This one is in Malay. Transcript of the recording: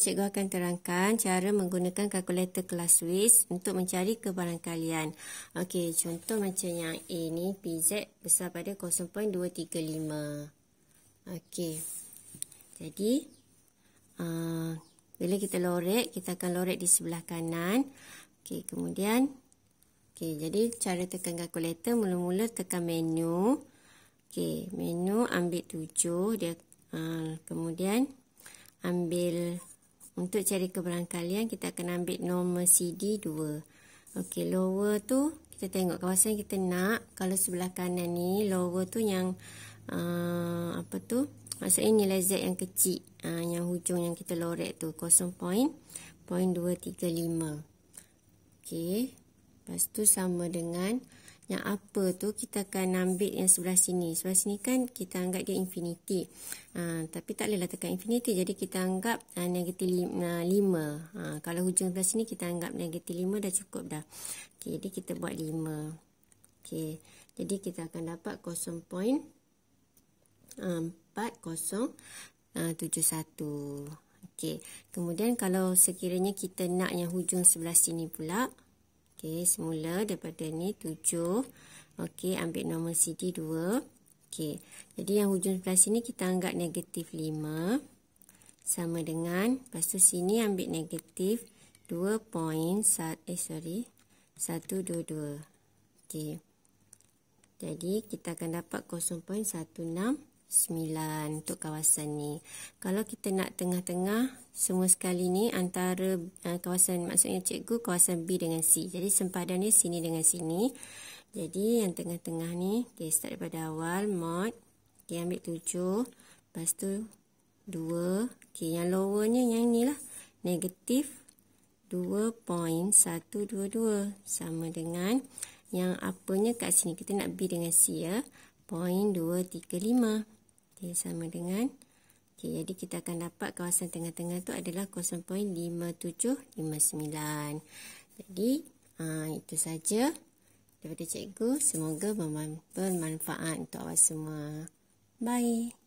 cikgu akan terangkan cara menggunakan kalkulator kelas WIS untuk mencari kebarangkalian. Okey, contoh macam yang A ni, PZ besar pada 0.235. Okey, jadi uh, bila kita lorek, kita akan lorek di sebelah kanan. Okey, kemudian, okey, jadi cara tekan kalkulator, mula-mula tekan menu. Okey, menu ambil 7, dia, uh, kemudian ambil untuk cari keberangkalian kita akan ambil nombor CD 2. Okey, lower tu kita tengok kawasan kita nak kalau sebelah kanan ni lower tu yang uh, apa tu? Maksudnya nilai Z yang kecil uh, yang hujung yang kita lorek tu 0.235. Okey. Pastu sama dengan yang apa tu kita akan ambil yang sebelah sini. Sebelah sini kan kita anggap dia infinity. Uh, tapi tak bolehlah tekan infinity. Jadi kita anggap uh, negatif ha, lima. lima. Uh, kalau hujung sebelah sini kita anggap negatif lima dah cukup dah. Okay, jadi kita buat lima. Okay. Jadi kita akan dapat kosong um, empat 0.4071. Um, okay. Kemudian kalau sekiranya kita nak yang hujung sebelah sini pula. Okey, semula daripada ni 7. Okey, ambil nombor CD 2. Okey. Jadi yang hujung sebelah sini kita anggap negatif 5 sama dengan lepas tu sini ambil negatif 2 poin eh sorry 1 2 2. Okey. Jadi kita akan dapat 0.16 9 untuk kawasan ni. Kalau kita nak tengah-tengah semua sekali ni antara uh, kawasan maksudnya cikgu kawasan B dengan C. Jadi sempadan dia sini dengan sini. Jadi yang tengah-tengah ni okay, start daripada awal mod. Okay, ambil 7. Lepas tu 2. Okay, yang lowernya yang ni lah. Negatif 2.122 sama dengan yang apanya kat sini. Kita nak B dengan C ya. 0.235 dia sama dengan Okay, jadi kita akan dapat kawasan tengah-tengah tu adalah 0.5759. Jadi aa, ah, itu saja daripada cikgu. Semoga bermanfaat untuk awak semua. Bye.